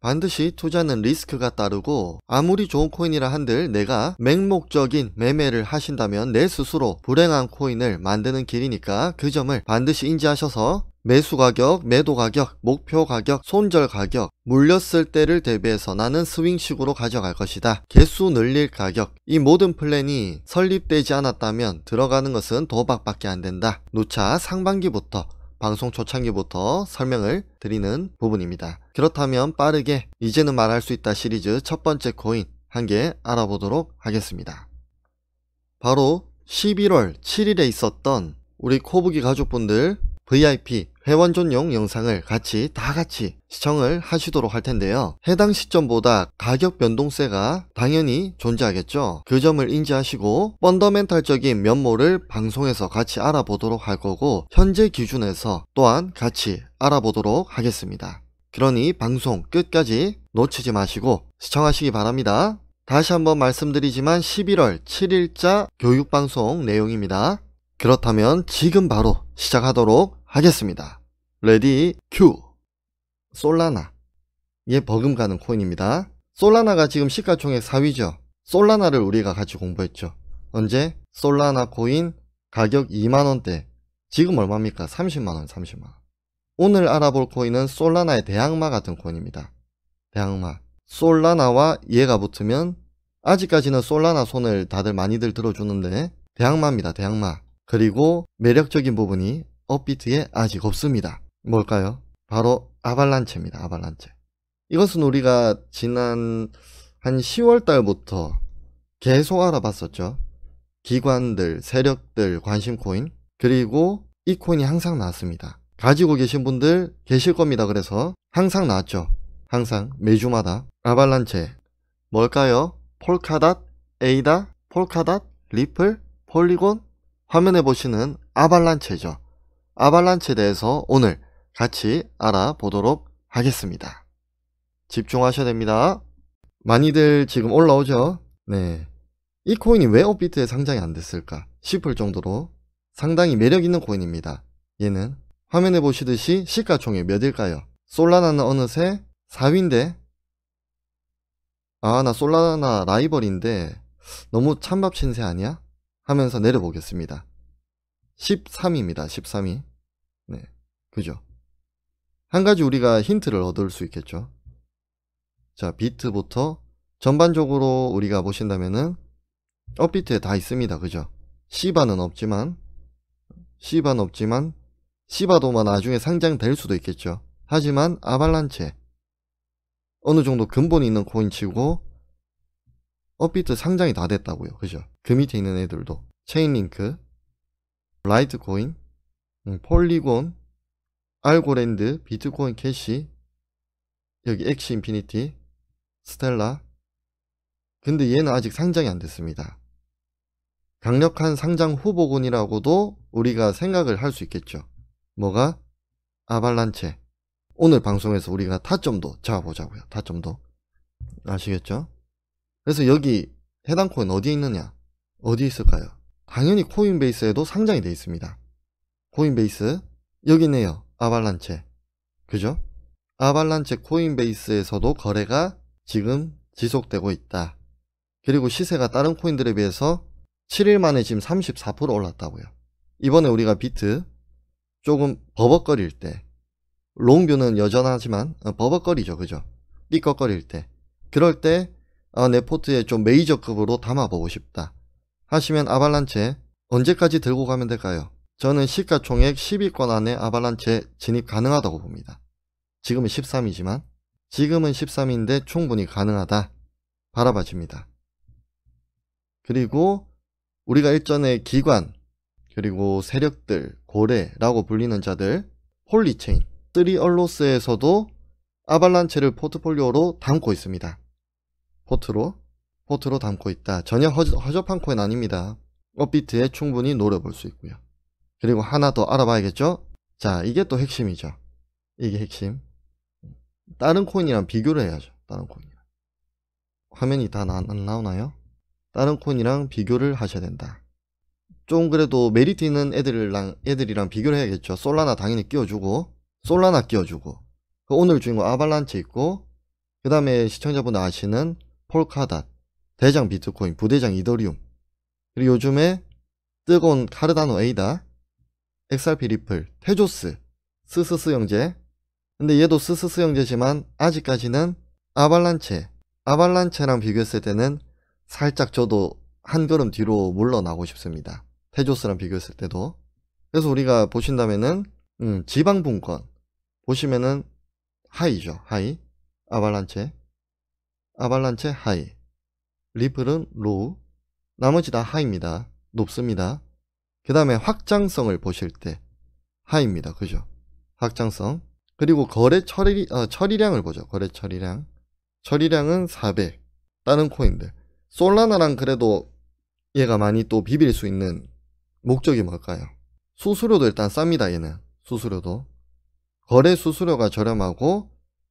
반드시 투자는 리스크가 따르고 아무리 좋은 코인이라 한들 내가 맹목적인 매매를 하신다면 내 스스로 불행한 코인을 만드는 길이니까 그 점을 반드시 인지하셔서 매수 가격, 매도 가격, 목표 가격, 손절 가격, 물렸을 때를 대비해서 나는 스윙식으로 가져갈 것이다. 개수 늘릴 가격. 이 모든 플랜이 설립되지 않았다면 들어가는 것은 도박밖에 안 된다. 누차 상반기부터 방송 초창기부터 설명을 드리는 부분입니다. 그렇다면 빠르게 이제는 말할 수 있다 시리즈 첫 번째 코인 한 개 알아보도록 하겠습니다. 바로 11월 7일에 있었던 우리 코북이 가족분들 VIP 회원 전용 영상을 같이 다 같이 시청을 하시도록 할 텐데요. 해당 시점보다 가격 변동세가 당연히 존재하겠죠. 그 점을 인지하시고 펀더멘탈적인 면모를 방송에서 같이 알아보도록 할 거고 현재 기준에서 또한 같이 알아보도록 하겠습니다. 그러니 방송 끝까지 놓치지 마시고 시청하시기 바랍니다. 다시 한번 말씀드리지만 11월 7일자 교육방송 내용입니다. 그렇다면 지금 바로 시작하도록 하겠습니다. 레디 큐 솔라나의 버금가는 코인입니다. 솔라나가 지금 시가총액 4위죠. 솔라나를 우리가 같이 공부했죠. 언제? 솔라나 코인 가격 2만원대 지금 얼마입니까? 30만원 30만원 오늘 알아볼 코인은 솔라나의 대항마 같은 코인입니다. 대항마 솔라나와 얘가 붙으면 아직까지는 솔라나 손을 다들 많이들 들어주는데 대항마입니다. 대항마 그리고 매력적인 부분이 업비트에 아직 없습니다. 뭘까요? 바로 아발란체입니다. 아발란체. 이것은 우리가 지난 한 10월 달부터 계속 알아봤었죠. 기관들, 세력들, 관심 코인, 그리고 이 코인이 항상 나왔습니다. 가지고 계신 분들 계실 겁니다. 그래서 항상 나왔죠. 항상 매주마다 아발란체 뭘까요? 폴카닷, 에이다, 폴카닷, 리플, 폴리곤 화면에 보시는 아발란체죠. 아발란치에 대해서 오늘 같이 알아보도록 하겠습니다. 집중하셔야 됩니다. 많이들 지금 올라오죠? 네. 이 코인이 왜 업비트에 상장이 안 됐을까 싶을 정도로 상당히 매력 있는 코인입니다. 얘는 화면에 보시듯이 시가총액 몇일까요? 솔라나는 어느새 4위인데 아 나 솔라나 라이벌인데 너무 찬밥 신세 아니야? 하면서 내려보겠습니다. 13위입니다. 13위. 그죠? 한 가지 우리가 힌트를 얻을 수 있겠죠. 자, 비트부터 전반적으로 우리가 보신다면은 업비트에 다 있습니다. 그죠? C바는 없지만 C바는 없지만 C바도만 나중에 상장될 수도 있겠죠. 하지만 아발란체 어느 정도 근본이 있는 코인치고 업비트 상장이 다 됐다고요. 그죠? 그 밑에 있는 애들도 체인링크, 라이트코인, 음, 폴리곤 알고랜드, 비트코인 캐시, 여기 엑시 인피니티, 스텔라. 근데 얘는 아직 상장이 안 됐습니다. 강력한 상장 후보군이라고도 우리가 생각을 할 수 있겠죠. 뭐가? 아발란체. 오늘 방송에서 우리가 타점도 잡아보자고요. 타점도. 아시겠죠? 그래서 여기 해당 코인 어디에 있느냐? 어디에 있을까요? 당연히 코인베이스에도 상장이 되어 있습니다. 코인베이스 여기 있네요. 아발란체 그죠? 아발란체 코인베이스에서도 거래가 지금 지속되고 있다. 그리고 시세가 다른 코인들에 비해서 7일 만에 지금 34% 올랐다고요. 이번에 우리가 비트 조금 버벅거릴 때 롱뷰는 여전하지만 어, 버벅거리죠. 그죠? 삐걱거릴 때 그럴 때내 아, 포트에 좀 메이저급으로 담아보고 싶다 하시면 아발란체 언제까지 들고 가면 될까요? 저는 시가총액 10위권 안에 아발란체 진입 가능하다고 봅니다. 지금은 13이지만 지금은 13인데 충분히 가능하다 바라봐집니다. 그리고 우리가 일전에 기관 그리고 세력들 고래라고 불리는 자들 홀리체인 3얼로스에서도 아발란체를 포트폴리오로 담고 있습니다. 포트로 포트로 담고 있다. 전혀 허접한 코인 아닙니다. 업비트에 충분히 노려볼 수 있고요. 그리고 하나 더 알아봐야겠죠? 자, 이게 또 핵심이죠. 이게 핵심. 다른 코인이랑 비교를 해야죠. 다른 코인이랑. 화면이 다안 나오나요? 다른 코인이랑 비교를 하셔야 된다. 좀 그래도 메리트 있는 애들이랑, 애들이랑 비교를 해야겠죠. 솔라나 당연히 끼워주고, 솔라나 끼워주고, 그 오늘 주인공 아발란체 있고, 그 다음에 시청자분들 아시는 폴카닷, 대장 비트코인, 부대장 이더리움, 그리고 요즘에 뜨거운 카르다노 에이다, XRP 리플, 테조스, 스스스 형제. 근데 얘도 스스스 형제지만 아직까지는 아발란체, 아발란체랑 비교했을 때는 살짝 저도 한 걸음 뒤로 물러나고 싶습니다. 테조스랑 비교했을 때도. 그래서 우리가 보신다면은 음, 지방분권 보시면은 하이죠. 하이. 아발란체. 아발란체 하이. 리플은 로우. 나머지 다 하입니다. 높습니다. 그 다음에 확장성을 보실 때 하입니다. 그죠? 확장성. 그리고 거래 처리, 어, 처리량을 보죠. 거래 처리량. 처리량은 400. 다른 코인들. 솔라나랑 그래도 얘가 많이 또 비빌 수 있는 목적이 뭘까요? 수수료도 일단 쌉니다. 얘는. 수수료도. 거래 수수료가 저렴하고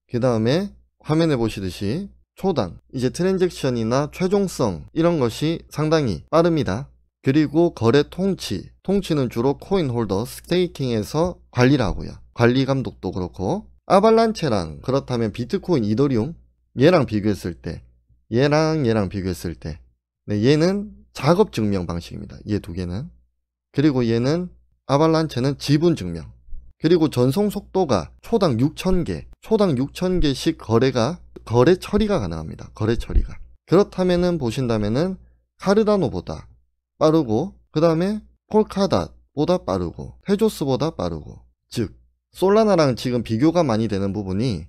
그 다음에 화면에 보시듯이 초당 이제 트랜잭션이나 최종성 이런 것이 상당히 빠릅니다. 그리고 거래 통치, 통치는 주로 코인 홀더 스테이킹에서 관리라고요 관리 감독도 그렇고 아발란체랑 그렇다면 비트코인 이더리움 얘랑 비교했을 때 얘랑 얘랑 비교했을 때 네, 얘는 작업 증명 방식입니다. 얘 두 개는 그리고 얘는 아발란체는 지분 증명 그리고 전송 속도가 초당 6,000개, 초당 6,000개씩 거래가, 거래 처리가 가능합니다. 거래 처리가. 그렇다면은 보신다면은 카르다노보다 빠르고 그 다음에 폴카닷보다 빠르고 테조스보다 빠르고 즉 솔라나랑 지금 비교가 많이 되는 부분이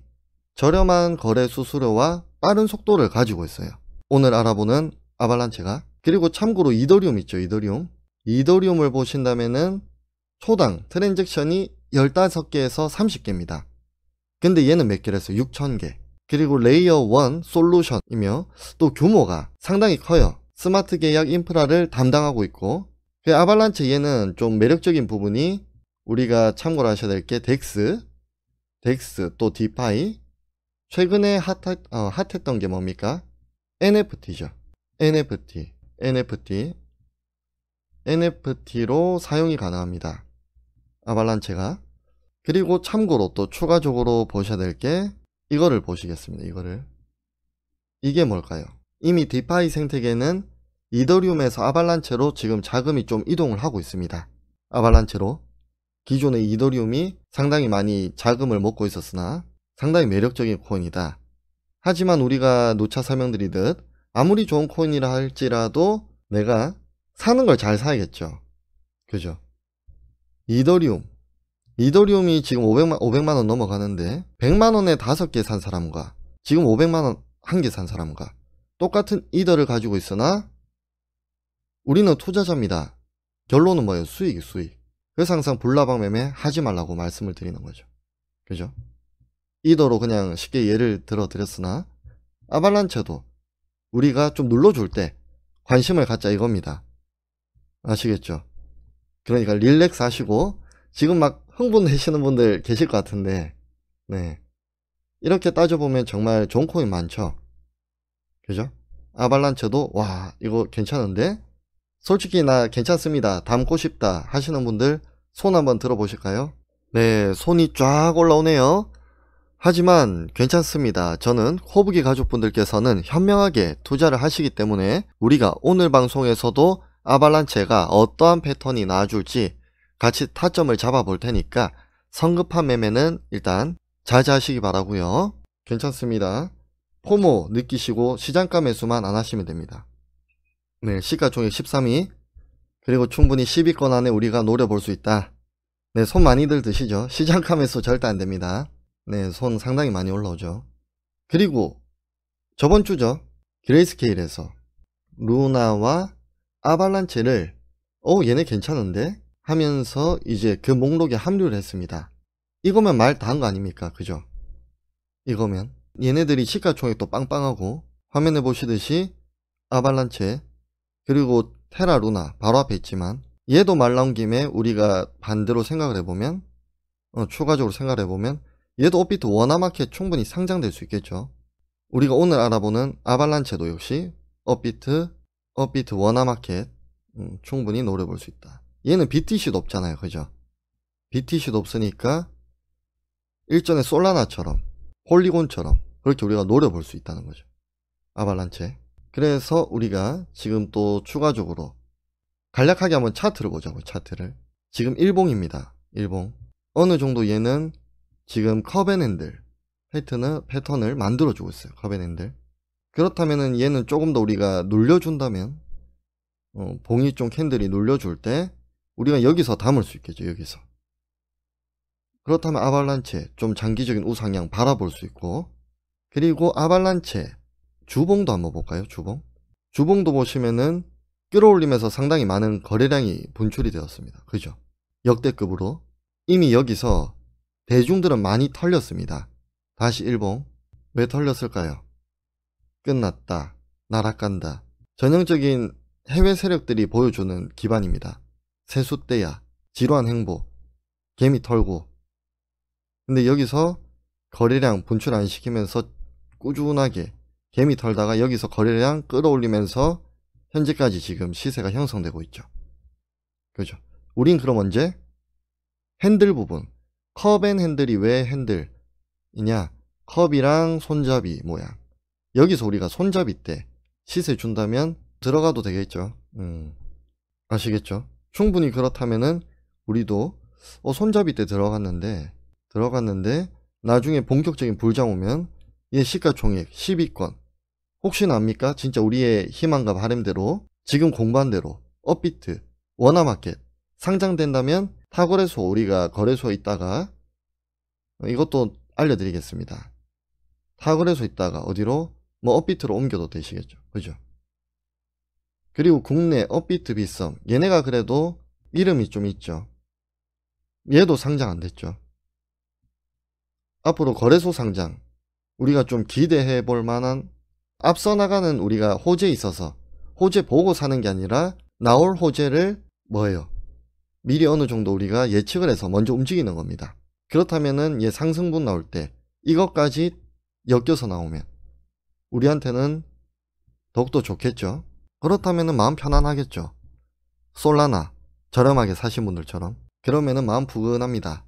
저렴한 거래 수수료와 빠른 속도를 가지고 있어요. 오늘 알아보는 아발란체가 그리고 참고로 이더리움 있죠 이더리움 이더리움을 보신다면은 초당 트랜잭션이 15개에서 30개입니다. 근데 얘는 몇 개를 했어요? 6,000개. 그리고 레이어 1 솔루션이며 또 규모가 상당히 커요. 스마트 계약 인프라를 담당하고 있고 그 아발란체 얘는 좀 매력적인 부분이 우리가 참고를 하셔야 될 게 덱스, 덱스 또 디파이 최근에 핫하, 어, 핫했던 게 뭡니까? NFT죠. NFT, NFT, NFT로 사용이 가능합니다. 아발란체가 그리고 참고로 또 추가적으로 보셔야 될 게 이거를 보시겠습니다. 이거를 이게 뭘까요? 이미 디파이 생태계는 이더리움에서 아발란체로 지금 자금이 좀 이동을 하고 있습니다. 아발란체로 기존의 이더리움이 상당히 많이 자금을 먹고 있었으나 상당히 매력적인 코인이다. 하지만 우리가 노차 설명드리듯 아무리 좋은 코인이라 할지라도 내가 사는 걸 잘 사야겠죠. 그죠? 이더리움. 이더리움이 지금 500만, 500만원 넘어가는데 100만원에 5개 산 사람과 지금 500만원 1개 산 사람과 똑같은 이더를 가지고 있으나 우리는 투자자입니다. 결론은 뭐예요? 수익이 수익. 그래서 항상 불나방 매매 하지 말라고 말씀을 드리는 거죠. 그죠? 이더로 그냥 쉽게 예를 들어 드렸으나 아발란체도 우리가 좀 눌러줄 때 관심을 갖자 이겁니다. 아시겠죠? 그러니까 릴렉스 하시고 지금 막 흥분되시는 분들 계실 것 같은데 네 이렇게 따져보면 정말 좋은 코인 많죠. 그죠? 아발란체도 와 이거 괜찮은데? 솔직히 나 괜찮습니다. 담고 싶다 하시는 분들 손 한번 들어보실까요? 네, 손이 쫙 올라오네요. 하지만 괜찮습니다. 저는 호북이 가족분들께서는 현명하게 투자를 하시기 때문에 우리가 오늘 방송에서도 아발란체가 어떠한 패턴이 나와줄지 같이 타점을 잡아볼 테니까 성급한 매매는 일단 자제하시기 바라고요. 괜찮습니다. 포모 느끼시고 시장가 매수만 안 하시면 됩니다. 네, 시가총액 13위. 그리고 충분히 10위권 안에 우리가 노려볼 수 있다. 네, 손 많이들 드시죠? 시장가 매수 절대 안 됩니다. 네, 손 상당히 많이 올라오죠. 그리고 저번 주죠. 그레이스케일에서 루나와 아발란체를 어, 얘네 괜찮은데? 하면서 이제 그 목록에 합류를 했습니다. 이거면 말 다 한 거 아닙니까? 그죠? 이거면 얘네들이 시가총액도 빵빵하고 화면에 보시듯이 아발란체 그리고 테라루나 바로 앞에 있지만 얘도 말 나온 김에 우리가 반대로 생각을 해보면 어, 추가적으로 생각을 해보면 얘도 오피트 원화마켓 충분히 상장될 수 있겠죠 우리가 오늘 알아보는 아발란체도 역시 업비트, 업비트 원화마켓 음, 충분히 노려볼 수 있다 얘는 BTC도 없잖아요 그죠 BTC도 없으니까 일전에 솔라나처럼 홀리곤처럼 그렇게 우리가 노려볼 수 있다는 거죠. 아발란체. 그래서 우리가 지금 또 추가적으로 간략하게 한번 차트를 보자고 그 차트를. 지금 일봉입니다. 일봉. 어느 정도 얘는 지금 커벤핸들 패턴을, 패턴을 만들어주고 있어요. 커벤핸들. 그렇다면 얘는 조금 더 우리가 눌려준다면 어, 봉이 좀 캔들이 눌려줄 때 우리가 여기서 담을 수 있겠죠. 여기서. 그렇다면 아발란체 좀 장기적인 우상향 바라볼 수 있고 그리고 아발란체 주봉도 한번 볼까요? 주봉 주봉도 보시면은 끌어올리면서 상당히 많은 거래량이 분출이 되었습니다. 그죠? 역대급으로 이미 여기서 대중들은 많이 털렸습니다. 다시 일봉 왜 털렸을까요? 끝났다. 날아간다. 전형적인 해외 세력들이 보여주는 기반입니다. 세수 때야, 지루한 행보, 개미 털고, 근데 여기서 거래량 분출 안 시키면서 꾸준하게 개미 털다가 여기서 거래량 끌어올리면서 현재까지 지금 시세가 형성되고 있죠. 그죠? 우린 그럼 언제? 핸들 부분. 컵 앤 핸들이 왜 핸들이냐? 컵이랑 손잡이 모양. 여기서 우리가 손잡이 때 시세 준다면 들어가도 되겠죠. 음. 아시겠죠? 충분히 그렇다면은 우리도 어, 손잡이 때 들어갔는데 들어갔는데 나중에 본격적인 불장 오면 얘 시가총액 10위권 혹시나 압니까? 진짜 우리의 희망과 바램대로 지금 공부한 대로 업비트, 원화마켓 상장된다면 타거래소 우리가 거래소에 있다가 이것도 알려드리겠습니다. 타거래소 있다가 어디로 뭐 업비트로 옮겨도 되시겠죠. 그죠? 그리고 국내 업비트 비썸 얘네가 그래도 이름이 좀 있죠. 얘도 상장 안 됐죠. 앞으로 거래소 상장 우리가 좀 기대해 볼 만한 앞서 나가는 우리가 호재 있어서 호재 보고 사는 게 아니라 나올 호재를 뭐예요? 미리 어느 정도 우리가 예측을 해서 먼저 움직이는 겁니다. 그렇다면은 얘 상승분 나올 때 이것까지 엮여서 나오면 우리한테는 더욱더 좋겠죠. 그렇다면은 마음 편안하겠죠. 솔라나 저렴하게 사신 분들처럼 그러면은 마음 부근합니다.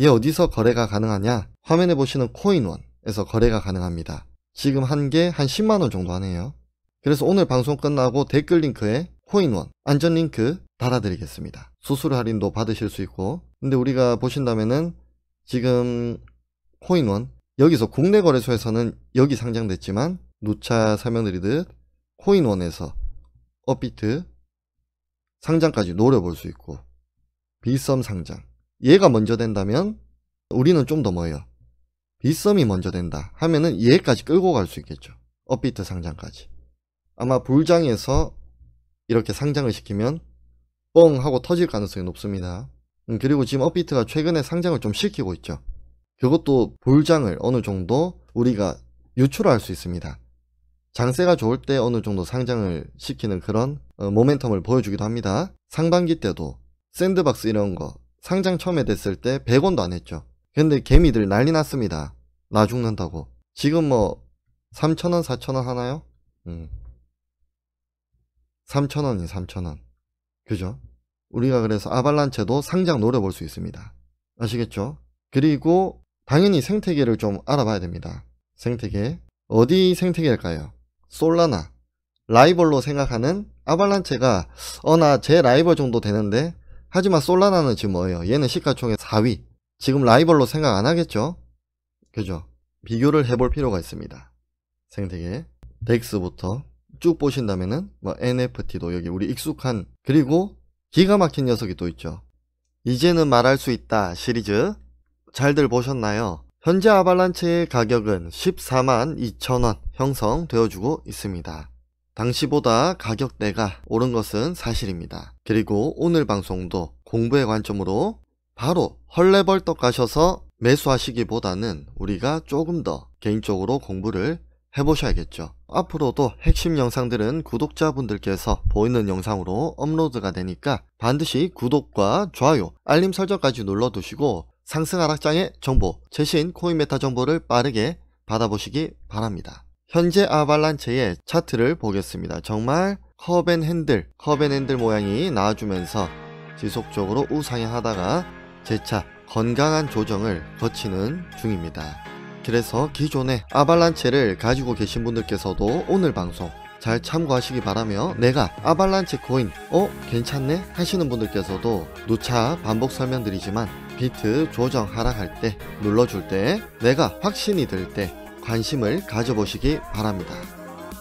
이에 어디서 거래가 가능하냐? 화면에 보시는 코인원에서 거래가 가능합니다. 지금 한 개 한 10만원 정도 하네요. 그래서 오늘 방송 끝나고 댓글 링크에 코인원 안전 링크 달아드리겠습니다. 수수료 할인도 받으실 수 있고 근데 우리가 보신다면은 지금 코인원 여기서 국내 거래소에서는 여기 상장됐지만 누차 설명드리듯 코인원에서 업비트 상장까지 노려볼 수 있고 비썸 상장 얘가 먼저 된다면 우리는 좀더 뭐예요? 빗썸이 먼저 된다 하면은 얘까지 끌고 갈 수 있겠죠. 업비트 상장까지. 아마 불장에서 이렇게 상장을 시키면 뻥 하고 터질 가능성이 높습니다. 음, 그리고 지금 업비트가 최근에 상장을 좀 시키고 있죠. 그것도 불장을 어느 정도 우리가 유출할 수 있습니다. 장세가 좋을 때 어느 정도 상장을 시키는 그런 어, 모멘텀을 보여주기도 합니다. 상반기 때도 샌드박스 이런 거 상장 처음에 됐을 때 100원도 안 했죠. 근데 개미들 난리 났습니다. 나 죽는다고. 지금 뭐3천원4천원 하나요? 음. 3천원이3천원 그죠? 우리가 그래서 아발란체도 상장 노려볼 수 있습니다. 아시겠죠? 그리고 당연히 생태계를 좀 알아봐야 됩니다. 생태계. 어디 생태계일까요? 솔라나. 라이벌로 생각하는 아발란체가 어나 제 라이벌 정도 되는데 하지만 솔라나는 지금 뭐예요? 얘는 시가총액 4위. 지금 라이벌로 생각 안 하겠죠? 그죠? 비교를 해볼 필요가 있습니다. 생태계, 덱스부터 쭉 보신다면은 뭐 NFT도 여기 우리 익숙한 그리고 기가 막힌 녀석이 또 있죠. 이제는 말할 수 있다 시리즈 잘들 보셨나요? 현재 아발란체의 가격은 142,000원 형성되어주고 있습니다. 당시보다 가격대가 오른 것은 사실입니다. 그리고 오늘 방송도 공부의 관점으로 바로 헐레벌떡 가셔서 매수하시기보다는 우리가 조금 더 개인적으로 공부를 해보셔야겠죠. 앞으로도 핵심 영상들은 구독자분들께서 보이는 영상으로 업로드가 되니까 반드시 구독과 좋아요, 알림 설정까지 눌러두시고 상승 하락장의 정보, 최신 코인메타 정보를 빠르게 받아보시기 바랍니다. 현재 아발란체의 차트를 보겠습니다. 정말 커벤핸들, 커벤핸들 모양이 나와주면서 지속적으로 우상향하다가 재차 건강한 조정을 거치는 중입니다. 그래서 기존의 아발란체를 가지고 계신 분들께서도 오늘 방송 잘 참고하시기 바라며 내가 아발란체 코인 어? 괜찮네? 하시는 분들께서도 누차 반복 설명드리지만 비트 조정 하락할 때 눌러줄 때 내가 확신이 들때 관심을 가져보시기 바랍니다.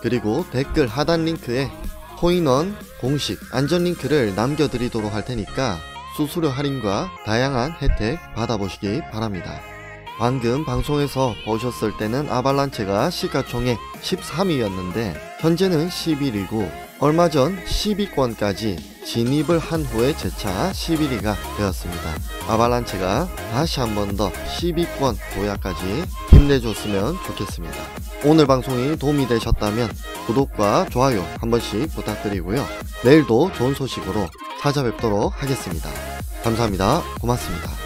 그리고 댓글 하단 링크에 코인원 공식 안전 링크를 남겨드리도록 할 테니까 수수료 할인과 다양한 혜택 받아보시기 바랍니다. 방금 방송에서 보셨을 때는 아발란체가 시가총액 13위였는데 현재는 11위고 얼마 전1 2권까지 진입을 한 후에 재차 11위가 되었습니다. 아발란체가 다시 한 번 더1 0권 보야까지 힘내줬으면 좋겠습니다. 오늘 방송이 도움이 되셨다면 구독과 좋아요 한 번씩 부탁드리고요. 내일도 좋은 소식으로 찾아뵙도록 하겠습니다. 감사합니다. 고맙습니다.